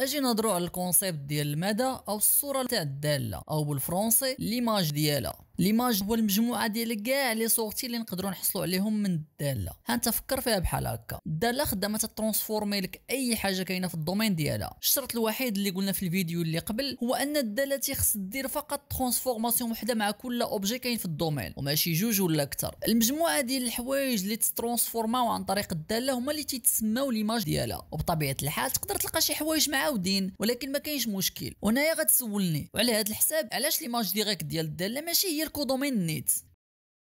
اجي نهضروا على الكونسيبت ديال المدى او الصوره تاع الداله او بالفرنسي ليماج ديالها ليماج هو المجموعه ديال كاع لي سورتي اللي نقدروا نحصلوا عليهم من الداله ها انت فكر فيها بحال هكا الداله خدامه تترونسفورمي لك اي حاجه كاينه في الدومين ديالها الشرط الوحيد اللي قلنا في الفيديو اللي قبل هو ان الداله تيخص دير فقط ترانسفورماسيون وحده مع كل اوبجي كاين في الدومين وماشي جوج ولا اكثر المجموعه ديال الحوايج اللي تترانسفورماو عن طريق الداله هما اللي تيتسماو ليماج ديالها وبطبيعه الحال تقدر تلقى شي حوايج معاودين ولكن ما كاينش مشكل وهنايا غتسولني وعلى هذا الحساب علاش ليماج ديريكت ديال الداله ماشي هي يركض من نيت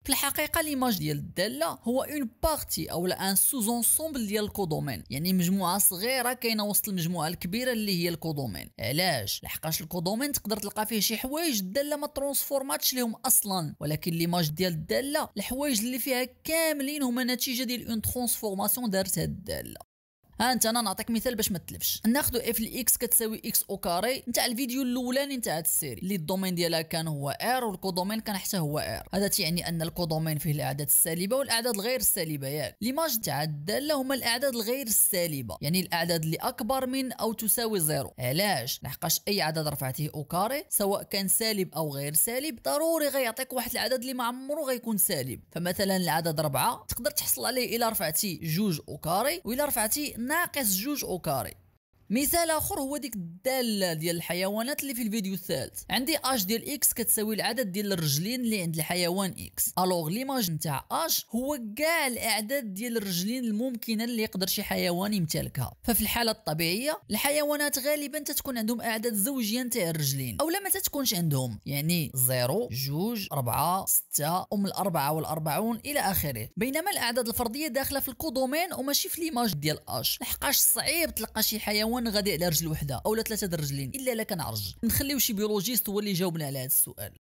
في الحقيقه ليماج ديال الداله هو اون بارتي اولا ان سوز انسومبل ديال الكودومين يعني مجموعه صغيره كاينه وسط المجموعه الكبيره اللي هي الكودومين علاش لحقاش الكودومين تقدر تلقى فيه شي حوايج الداله ما ترونسفورماتش ليهم اصلا ولكن ليماج ديال الداله الحوايج اللي فيها كاملين هما نتيجه ديال اون ترونسفورماسيون دارتها الداله ها انت انا نعطيك مثال باش ما تلفش ناخذ اف الاكس كتساوي اكس او كاري نتاع الفيديو الاولاني نتاع هاد السيري اللي الدومين ديالها كان هو ار والكودومين كان حتى هو ار هذا تيعني ان الكودومين فيه الاعداد السالبه والاعداد الغير السالبه ياك ليماج تاع الداله هما الاعداد الغير السالبه يعني الاعداد اللي اكبر من او تساوي زيرو علاش لحقاش اي عدد رفعتيه او كاري سواء كان سالب او غير سالب ضروري غيعطيك واحد العدد اللي ما عمره غيكون سالب فمثلا العدد 4 تقدر تحصل عليه الا رفعتي جوج او كاري والا رفعتي ناقص جوج اوكاري مثال اخر هو ديك الداله ديال الحيوانات اللي في الفيديو الثالث عندي اش ديال اكس كتساوي العدد ديال الرجلين اللي عند الحيوان اكس الوغ ليماج نتاع اش هو كاع الاعداد ديال الرجلين الممكنه اللي يقدر شي حيوان يمتلكها ففي الحاله الطبيعيه الحيوانات غالبا تتكون عندهم اعداد زوجيه نتاع الرجلين اولا ما تتكونش عندهم يعني 0 2 4 6 ام الاربعه والاربعون الى اخره بينما الاعداد الفرديه داخله في الكودومين وماشي في ليماج ديال اش لحقاش صعيب تلقى شي حيوان غادي على رجل وحده اولا ثلاثه الرجلين الا لك نعرج نخليو شي بيولوجيست هو اللي يجاوبنا على هذا السؤال